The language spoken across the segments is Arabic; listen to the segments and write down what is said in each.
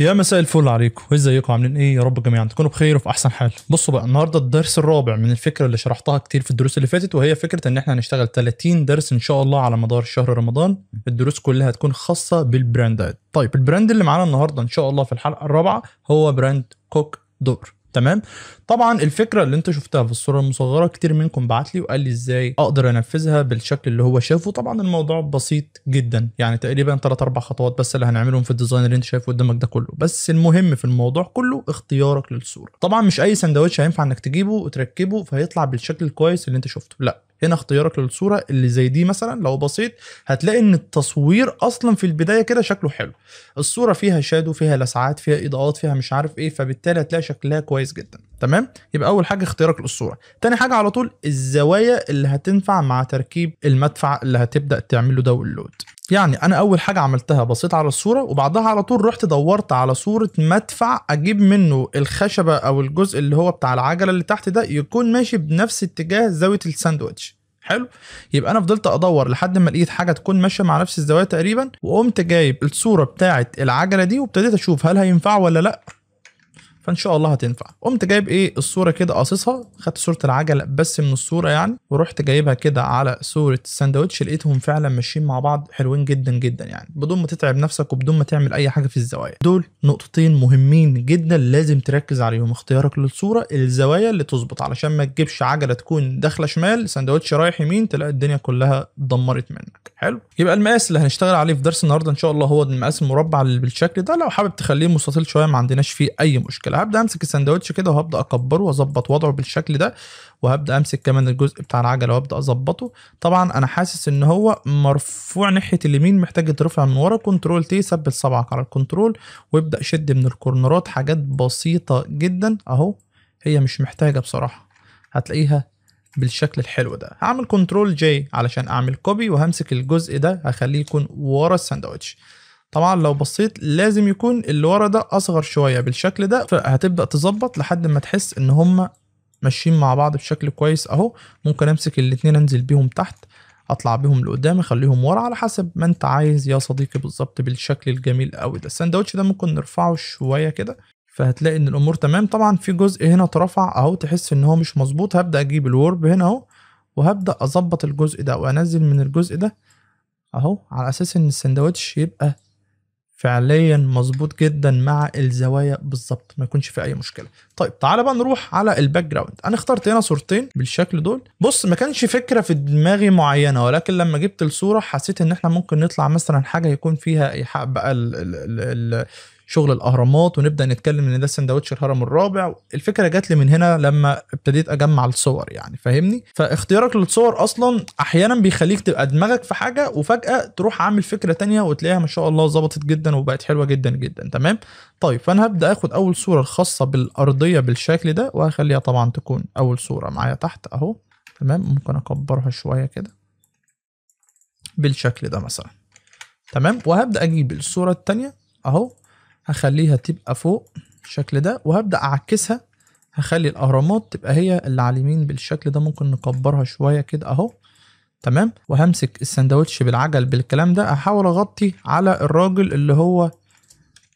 يا مساء الفل عليكم ازيكم إيه عاملين ايه يا رب جميعا تكونوا بخير وفي احسن حال بصوا بقى النهارده الدرس الرابع من الفكره اللي شرحتها كتير في الدروس اللي فاتت وهي فكره ان احنا هنشتغل 30 درس ان شاء الله على مدار شهر رمضان الدروس كلها هتكون خاصه بالبراندات طيب البراند اللي معانا النهارده ان شاء الله في الحلقه الرابعه هو براند كوك دور تمام طبعا الفكره اللي انت شفتها في الصوره المصغره كتير منكم بعت لي وقال لي ازاي اقدر انفذها بالشكل اللي هو شافه طبعا الموضوع بسيط جدا يعني تقريبا ثلاث اربع خطوات بس اللي هنعملهم في الديزاين اللي انت شايفه قدامك ده كله بس المهم في الموضوع كله اختيارك للصوره طبعا مش اي سندوتش هينفع انك تجيبه وتركبه فهيطلع بالشكل الكويس اللي انت شفته لا هنا اختيارك للصوره اللي زي دي مثلا لو بصيت هتلاقي ان التصوير اصلا في البدايه كده شكله حلو الصوره فيها شادو فيها لسعات فيها اضاءات فيها مش عارف ايه فبالتالي هتلاقي شكلها كويس جدا تمام يبقى اول حاجه اختيارك للصوره تاني حاجه على طول الزوايا اللي هتنفع مع تركيب المدفع اللي هتبدا تعمله ده واللود يعني انا اول حاجه عملتها بصيت على الصوره وبعدها على طول رحت دورت على صوره مدفع اجيب منه الخشبه او الجزء اللي هو بتاع العجله اللي تحت ده يكون ماشي بنفس اتجاه زاويه الساندوتش حلو يبقى انا فضلت ادور لحد ما لقيت حاجه تكون ماشيه مع نفس الزوايا تقريبا وقمت جايب الصوره بتاعه العجله دي وابتديت اشوف هل هينفع ولا لا فان شاء الله هتنفع قمت جايب ايه الصوره كده قاصصها خدت صوره العجله بس من الصوره يعني ورحت جايبها كده على صوره الساندوتش لقيتهم فعلا ماشيين مع بعض حلوين جدا جدا يعني بدون ما تتعب نفسك وبدون ما تعمل اي حاجه في الزوايا دول نقطتين مهمين جدا لازم تركز عليهم اختيارك للصوره الزوايا اللي تظبط علشان ما تجيبش عجله تكون داخله شمال ساندوتش رايح يمين تلاقي الدنيا كلها اتدمرت منك حلو يبقى المقاس اللي هنشتغل عليه في درس النهارده ان شاء الله هو المقاس المربع بالشكل ده لو حابب تخليه مستطيل شويه ما عندناش فيه اي مشكله مشكله هبدا امسك السندوتش كده وهبدا اكبره واظبط وضعه بالشكل ده وهبدا امسك كمان الجزء بتاع العجله وابدا اظبطه طبعا انا حاسس ان هو مرفوع ناحيه اليمين محتاج يترفع من ورا كنترول تي ثبت صبعك على الكنترول وابدا شد من الكورنرات حاجات بسيطه جدا اهو هي مش محتاجه بصراحه هتلاقيها بالشكل الحلو ده هعمل كنترول جي علشان اعمل كوبي وهمسك الجزء ده هخليه يكون ورا الساندوتش طبعا لو بصيت لازم يكون اللي ورا ده اصغر شويه بالشكل ده فهتبدا تظبط لحد ما تحس ان هما ماشيين مع بعض بشكل كويس اهو ممكن امسك الاتنين انزل بيهم تحت اطلع بيهم لقدام اخليهم ورا على حسب ما انت عايز يا صديقي بالظبط بالشكل الجميل قوي ده الساندوتش ده ممكن نرفعه شويه كده فهتلاقي ان الامور تمام طبعا في جزء هنا اترفع اهو تحس ان هو مش مظبوط هبدا اجيب الورب هنا اهو وهبدا اظبط الجزء ده وانزل من الجزء ده اهو على اساس ان الساندوتش يبقى فعليا مظبوط جدا مع الزوايا بالظبط ما يكونش في اي مشكله طيب تعالى بقى نروح على الباك جراوند انا اخترت هنا صورتين بالشكل دول بص ما كانش فكره في دماغي معينه ولكن لما جبت الصوره حسيت ان احنا ممكن نطلع مثلا حاجه يكون فيها ايحاء بقى الـ ال ال ال شغل الاهرامات ونبدا نتكلم ان ده سندوتش الهرم الرابع الفكره جات لي من هنا لما ابتديت اجمع الصور يعني فاهمني فاختيارك للصور اصلا احيانا بيخليك تبقى دماغك في حاجه وفجاه تروح عامل فكره تانية وتلاقيها ما شاء الله ظبطت جدا وبقت حلوه جدا جدا تمام طيب فانا هبدا اخد اول صوره الخاصه بالارضيه بالشكل ده وهخليها طبعا تكون اول صوره معايا تحت اهو تمام ممكن اكبرها شويه كده بالشكل ده مثلا تمام وهبدا اجيب الصوره الثانيه اهو هخليها تبقى فوق بالشكل ده وهبدأ أعكسها هخلي الأهرامات تبقى هي اللي على اليمين بالشكل ده ممكن نكبرها شوية كده أهو تمام وهمسك السندوتش بالعجل بالكلام ده هحاول أغطي على الراجل اللي هو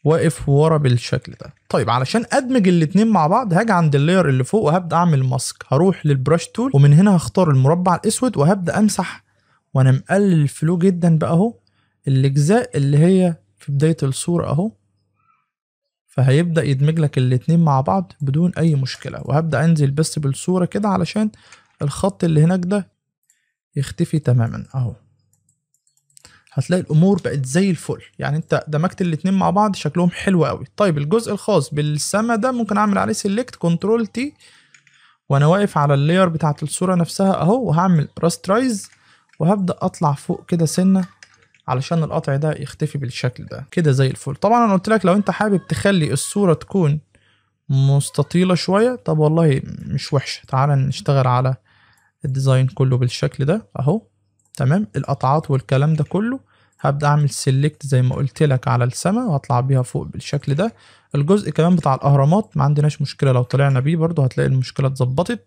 واقف ورا بالشكل ده طيب علشان ادمج الاتنين مع بعض هاجي عند اللاير اللي فوق وهبدا اعمل ماسك هروح للبراش تول ومن هنا هختار المربع الاسود وهبدا امسح وانا مقلل الفلو جدا بقى اهو الاجزاء اللي هي في بدايه الصوره اهو فهيبدأ يدمج لك الاتنين مع بعض بدون أي مشكلة وهبدأ أنزل بس بالصورة كده علشان الخط اللي هناك ده يختفي تماما أهو هتلاقي الأمور بقت زي الفل يعني أنت دمجت الاتنين مع بعض شكلهم حلو قوي طيب الجزء الخاص بالسما ده ممكن أعمل عليه سيلكت كنترول تي وأنا واقف على اللاير بتاعة الصورة نفسها أهو وهعمل راسترايز وهبدأ أطلع فوق كده سنة علشان القطع ده يختفي بالشكل ده كده زي الفل طبعا انا قلت لك لو انت حابب تخلي الصوره تكون مستطيله شويه طب والله مش وحشه تعالى نشتغل على الديزاين كله بالشكل ده اهو تمام القطعات والكلام ده كله هبدا اعمل سيلكت زي ما قلت لك على السماء وهطلع بيها فوق بالشكل ده الجزء كمان بتاع الاهرامات ما عندناش مشكله لو طلعنا بيه برضو هتلاقي المشكله اتظبطت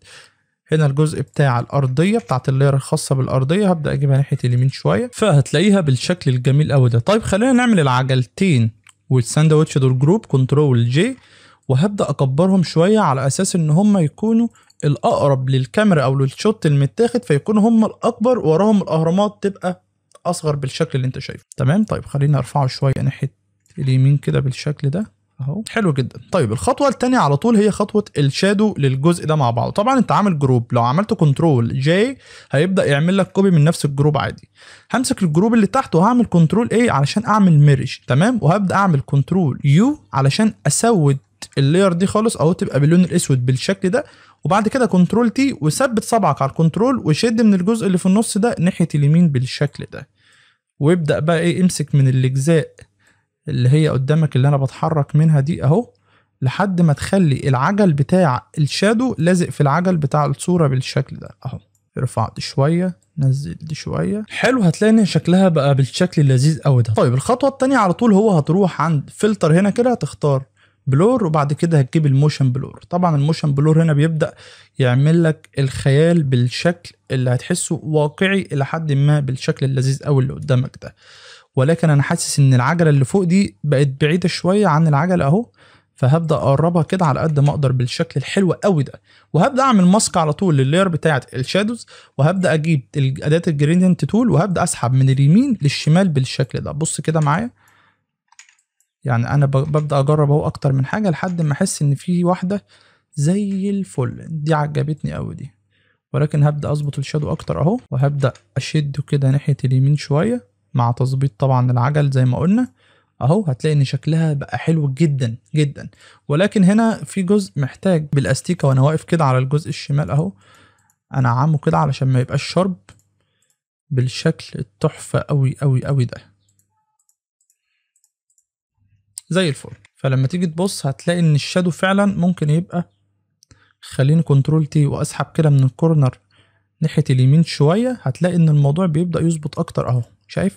هنا الجزء بتاع الارضيه بتاعت اللير الخاصه بالارضيه هبدا اجيبها ناحيه اليمين شويه فهتلاقيها بالشكل الجميل أوي ده طيب خلينا نعمل العجلتين والساندوتش دول جروب كنترول جي وهبدا اكبرهم شويه على اساس ان هما يكونوا الاقرب للكاميرا او للشوت المتاخد فيكونوا هما الاكبر وراهم الاهرامات تبقى اصغر بالشكل اللي انت شايفه تمام طيب خلينا ارفعه شويه ناحيه اليمين كده بالشكل ده اهو حلو جدا طيب الخطوه الثانيه على طول هي خطوه الشادو للجزء ده مع بعضه طبعا انت عامل جروب لو عملت كنترول جي هيبدا يعمل لك كوبي من نفس الجروب عادي همسك الجروب اللي تحته وهعمل كنترول اي علشان اعمل ميرج تمام وهبدا اعمل كنترول يو علشان اسود اللير دي خالص اهو تبقى باللون الاسود بالشكل ده وبعد كده كنترول تي وثبت صبعك على الكنترول وشد من الجزء اللي في النص ده ناحيه اليمين بالشكل ده وابدا بقى ايه امسك من الاجزاء اللي هي قدامك اللي انا بتحرك منها دي اهو لحد ما تخلي العجل بتاع الشادو لازق في العجل بتاع الصوره بالشكل ده اهو رفعت شويه نزل دي شويه حلو هتلاقي ان شكلها بقى بالشكل اللذيذ قوي ده طيب الخطوه الثانيه على طول هو هتروح عند فلتر هنا كده هتختار بلور وبعد كده هتجيب الموشن بلور طبعا الموشن بلور هنا بيبدا يعمل لك الخيال بالشكل اللي هتحسه واقعي الى حد ما بالشكل اللذيذ قوي اللي قدامك ده ولكن انا حاسس ان العجله اللي فوق دي بقت بعيده شويه عن العجله اهو فهبدا اقربها كده على قد ما اقدر بالشكل الحلو قوي ده وهبدا اعمل ماسك على طول لللاير بتاعه الشادوز وهبدا اجيب اداه الجريدينت تول وهبدا اسحب من اليمين للشمال بالشكل ده بص كده معايا يعني انا ببدا اجرب اهو اكتر من حاجه لحد ما احس ان في واحده زي الفل دي عجبتني قوي دي ولكن هبدا اظبط الشادو اكتر اهو وهبدا اشده كده ناحيه اليمين شويه مع تظبيط طبعا العجل زي ما قلنا اهو هتلاقي ان شكلها بقى حلو جدا جدا ولكن هنا في جزء محتاج بالاستيكه وانا واقف كده على الجزء الشمال اهو انا عامه كده علشان ما يبقاش شرب بالشكل التحفه قوي قوي قوي ده زي الفل فلما تيجي تبص هتلاقي ان الشادو فعلا ممكن يبقى خليني كنترول تي واسحب كده من الكورنر ناحيه اليمين شويه هتلاقي ان الموضوع بيبدا يظبط اكتر اهو شايف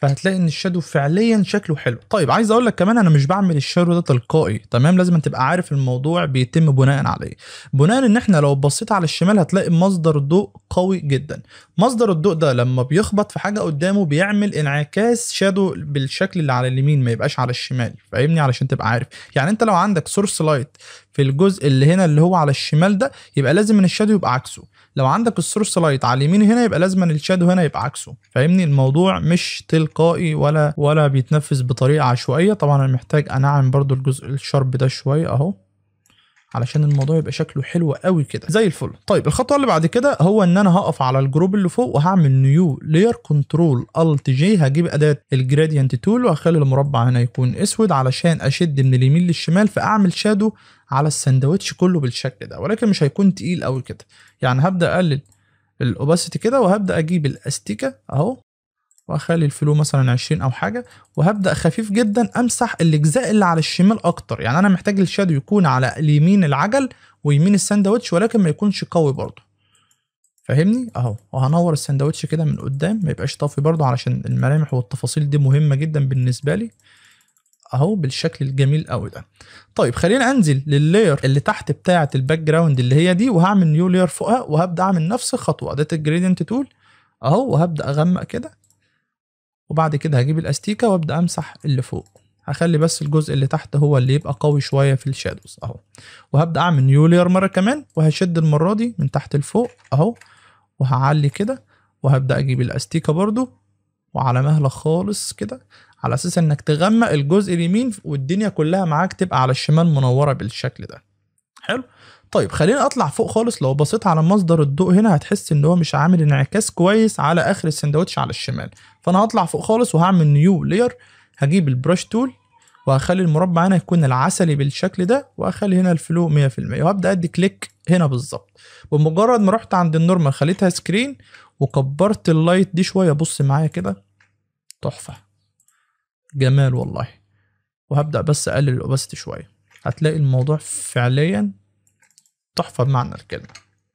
فهتلاقي ان الشادو فعليا شكله حلو طيب عايز اقول لك كمان انا مش بعمل الشادو ده تلقائي تمام لازم تبقى عارف الموضوع بيتم بناء على ايه بناء ان احنا لو بصيت على الشمال هتلاقي مصدر ضوء قوي جدا مصدر الضوء ده لما بيخبط في حاجه قدامه بيعمل انعكاس شادو بالشكل اللي على اليمين ما يبقاش على الشمال فاهمني علشان تبقى عارف يعني انت لو عندك سورس لايت في الجزء اللي هنا اللي هو على الشمال ده يبقى لازم ان الشادو يبقى عكسه لو عندك السورس لايت على اليمين هنا يبقى لازم ان الشادو هنا يبقى عكسه فاهمني الموضوع مش تلقائي ولا ولا بيتنفذ بطريقه عشوائيه طبعا انا محتاج انعم برضو الجزء الشرب ده شويه اهو علشان الموضوع يبقى شكله حلو قوي كده زي الفل طيب الخطوه اللي بعد كده هو ان انا هقف على الجروب اللي فوق وهعمل نيو لير كنترول الت جي هجيب اداه الجراديانت تول وهخلي المربع هنا يكون اسود علشان اشد من اليمين للشمال فاعمل شادو على الساندوتش كله بالشكل ده ولكن مش هيكون تقيل قوي كده يعني هبدا اقلل الاوباسيتي كده وهبدا اجيب الاستيكه اهو واخلي الفلو مثلا 20 او حاجه وهبدا خفيف جدا امسح الاجزاء اللي على الشمال اكتر يعني انا محتاج الشادو يكون على اليمين العجل ويمين الساندوتش ولكن ما يكونش قوي برضه فاهمني اهو وهنور الساندوتش كده من قدام ما يبقاش طافي برضه علشان الملامح والتفاصيل دي مهمه جدا بالنسبه لي اهو بالشكل الجميل قوي ده طيب خلينا انزل لللاير اللي تحت بتاعه الباك جراوند اللي هي دي وهعمل نيو لاير فوقها وهبدا اعمل نفس الخطوه اداه الجريدينت تول اهو وهبدا اغمق كده وبعد كده هجيب الاستيكة وابدأ امسح اللي فوق هخلي بس الجزء اللي تحت هو اللي يبقى قوي شوية في الشادوز اهو وهبدأ اعمل نيو لير مرة كمان وهشد المرة دي من تحت لفوق اهو وهعلي كده وهبدأ اجيب الاستيكة برضو وعلى مهلة خالص كده على اساس انك تغمق الجزء اليمين والدنيا كلها معاك تبقى على الشمال منورة بالشكل ده حلو طيب خلينا اطلع فوق خالص لو بصيت على مصدر الضوء هنا هتحس ان هو مش عامل انعكاس كويس على اخر السندوتش على الشمال فانا هطلع فوق خالص وهعمل نيو لير هجيب البرش تول وهخلي المربع هنا يكون العسلي بالشكل ده وهخلي هنا الفلو 100% وهبدا ادي كليك هنا بالظبط بمجرد ما رحت عند النورمال خليتها سكرين وكبرت اللايت دي شويه بص معايا كده تحفه جمال والله وهبدا بس اقلل الاوباستي شويه هتلاقي الموضوع فعليا تحفظ معنى الكلمه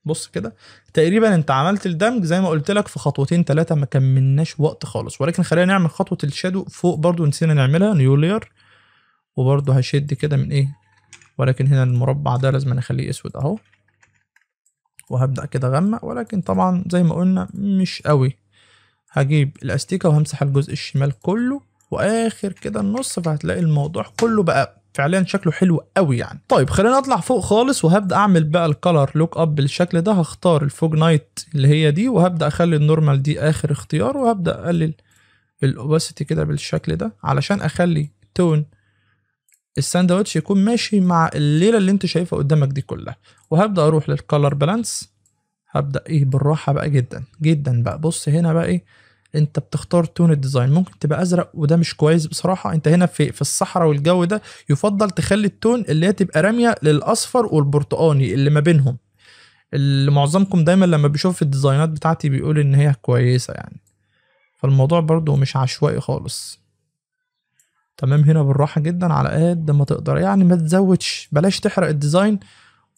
بص كده تقريبا انت عملت الدمج زي ما قلت لك في خطوتين ثلاثه ما كملناش وقت خالص ولكن خلينا نعمل خطوه الشادو فوق برضو نسينا نعملها نيو لير وبرضو هشد كده من ايه ولكن هنا المربع ده لازم اخليه اسود اهو وهبدا كده غمق ولكن طبعا زي ما قلنا مش قوي هجيب الاستيكه وهمسح الجزء الشمال كله واخر كده النص فهتلاقي الموضوع كله بقى فعليا شكله حلو قوي يعني طيب خلينا اطلع فوق خالص وهبدا اعمل بقى الكالر لوك اب بالشكل ده هختار الفوج نايت اللي هي دي وهبدا اخلي النورمال دي اخر اختيار وهبدا اقلل الاوباسيتي كده بالشكل ده علشان اخلي تون الساندوتش يكون ماشي مع الليله اللي انت شايفها قدامك دي كلها وهبدا اروح للكالر بالانس هبدا ايه بالراحه بقى جدا جدا بقى بص هنا بقى ايه انت بتختار تون الديزاين ممكن تبقى ازرق وده مش كويس بصراحه انت هنا في في الصحراء والجو ده يفضل تخلي التون اللي هي تبقى راميه للاصفر والبرتقاني اللي ما بينهم اللي معظمكم دايما لما بيشوف الديزاينات بتاعتي بيقول ان هي كويسه يعني فالموضوع برضو مش عشوائي خالص تمام هنا بالراحه جدا على قد ما تقدر يعني ما تزودش بلاش تحرق الديزاين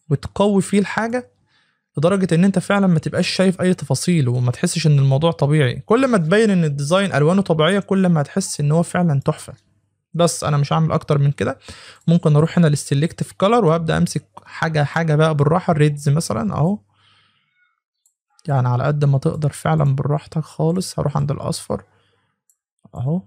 وتقوي فيه الحاجه لدرجه ان انت فعلا ما تبقاش شايف اي تفاصيل وما تحسش ان الموضوع طبيعي كل ما تبين ان الديزاين الوانه طبيعيه كل ما هتحس ان هو فعلا تحفه بس انا مش هعمل اكتر من كده ممكن اروح هنا للسيلكتف كلر وابدا امسك حاجه حاجه بقى بالراحه الريدز مثلا اهو يعني على قد ما تقدر فعلا براحتك خالص هروح عند الاصفر اهو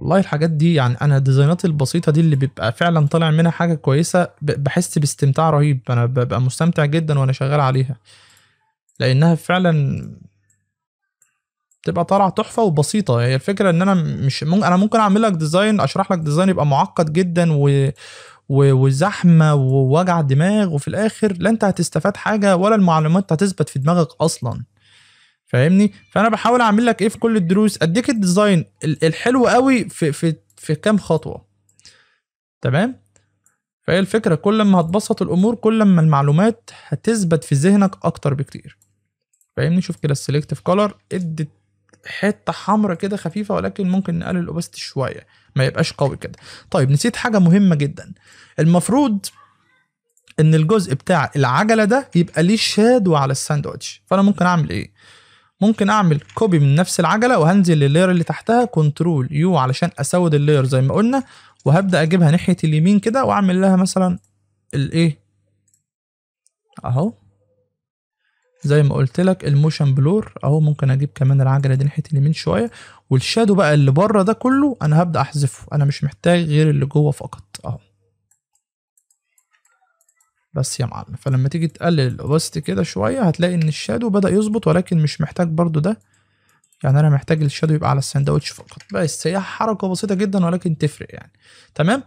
والله الحاجات دي يعني انا الديزاينات البسيطه دي اللي بيبقى فعلا طالع منها حاجه كويسه بحس باستمتاع رهيب انا ببقى مستمتع جدا وانا شغال عليها لانها فعلا تبقى طالعه تحفه وبسيطه هي الفكره ان انا مش ممكن انا ممكن اعمل لك ديزاين اشرح لك ديزاين يبقى معقد جدا و وزحمه ووجع دماغ وفي الاخر لا انت هتستفاد حاجه ولا المعلومات هتثبت في دماغك اصلا فاهمني فانا بحاول اعمل لك ايه في كل الدروس اديك الديزاين الحلو قوي في في في كام خطوه تمام فهي الفكره كل ما هتبسط الامور كل ما المعلومات هتثبت في ذهنك اكتر بكتير فاهمني شوف كده السيلكتيف كولر ادت حته حمراء كده خفيفه ولكن ممكن نقلل الاوبستي شويه ما يبقاش قوي كده طيب نسيت حاجه مهمه جدا المفروض ان الجزء بتاع العجله ده يبقى ليه شادو على الساندوتش فانا ممكن اعمل ايه ممكن اعمل كوبي من نفس العجله وهنزل لللاير اللي تحتها كنترول يو علشان اسود اللاير زي ما قلنا وهبدا اجيبها ناحيه اليمين كده واعمل لها مثلا الايه اهو زي ما قلت لك الموشن بلور اهو ممكن اجيب كمان العجله دي ناحيه اليمين شويه والشادو بقى اللي بره ده كله انا هبدا احذفه انا مش محتاج غير اللي جوه فقط بس يا معلم فلما تيجي تقلل الاوباسيتي كده شويه هتلاقي ان الشادو بدا يظبط ولكن مش محتاج برضو ده يعني انا محتاج الشادو يبقى على الساندوتش فقط بس هي حركه بسيطه جدا ولكن تفرق يعني تمام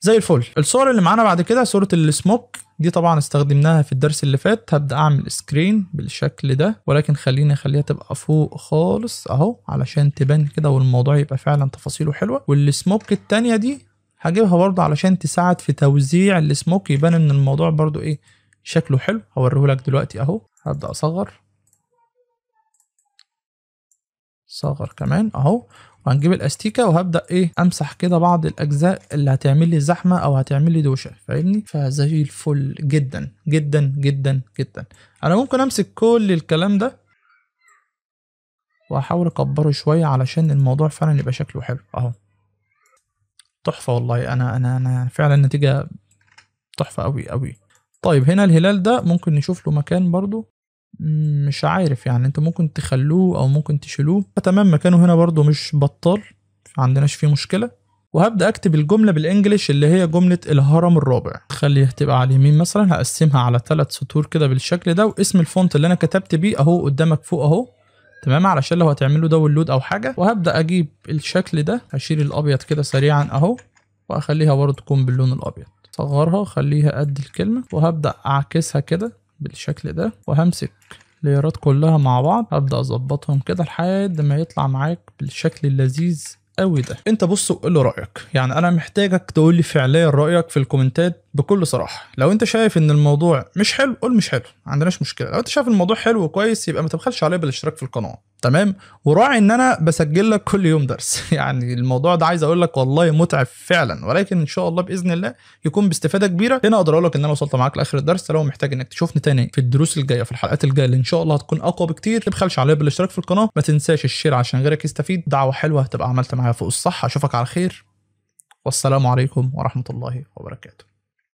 زي الفل الصور اللي معانا بعد كده صوره السموك دي طبعا استخدمناها في الدرس اللي فات هبدا اعمل سكرين بالشكل ده ولكن خليني اخليها تبقى فوق خالص اهو علشان تبان كده والموضوع يبقى فعلا تفاصيله حلوه والسموك التانية دي هجيبها برضه علشان تساعد في توزيع السموك يبان ان الموضوع برضه ايه شكله حلو هوريهولك دلوقتي اهو هبدأ اصغر صغر كمان اهو وهنجيب الاستيكه وهبدا ايه امسح كده بعض الاجزاء اللي هتعمل لي زحمه او هتعمل لي دوشه فاهمني فزي الفل جدا جدا جدا جدا انا ممكن امسك كل الكلام ده واحاول اكبره شويه علشان الموضوع فعلا يبقى شكله حلو اهو تحفه والله انا انا انا فعلا نتيجه تحفه قوي قوي طيب هنا الهلال ده ممكن نشوف له مكان برضو مش عارف يعني انت ممكن تخلوه او ممكن تشيلوه تمام مكانه هنا برضو مش بطال عندناش فيه مشكله وهبدا اكتب الجمله بالانجلش اللي هي جمله الهرم الرابع خليها تبقى على اليمين مثلا هقسمها على ثلاث سطور كده بالشكل ده واسم الفونت اللي انا كتبت بيه اهو قدامك فوق اهو تمام علشان لو هتعملوا داونلود او حاجه وهبدا اجيب الشكل ده هشيل الابيض كده سريعا اهو واخليها برضه تكون باللون الابيض صغرها خليها قد الكلمه وهبدا اعكسها كده بالشكل ده وهمسك ليرات كلها مع بعض هبدا اظبطهم كده لحد ما يطلع معاك بالشكل اللذيذ قوي ده انت بص وقول رايك يعني انا محتاجك تقول لي فعليا رايك في الكومنتات بكل صراحه لو انت شايف ان الموضوع مش حلو قول مش حلو ما عندناش مشكله لو انت شايف الموضوع حلو وكويس يبقى ما تبخلش عليا بالاشتراك في القناه تمام وراعي ان انا بسجل لك كل يوم درس يعني الموضوع ده عايز اقول لك والله متعب فعلا ولكن ان شاء الله باذن الله يكون باستفاده كبيره هنا اقدر اقول لك ان انا وصلت معاك لاخر الدرس لو محتاج انك تشوفني تاني في الدروس الجايه في الحلقات الجايه اللي ان شاء الله هتكون اقوى بكتير ما تبخلش عليا بالاشتراك في القناه ما تنساش الشير عشان غيرك يستفيد دعوه حلوه هتبقى عملت معايا فوق الصح اشوفك على خير والسلام عليكم ورحمه الله وبركاته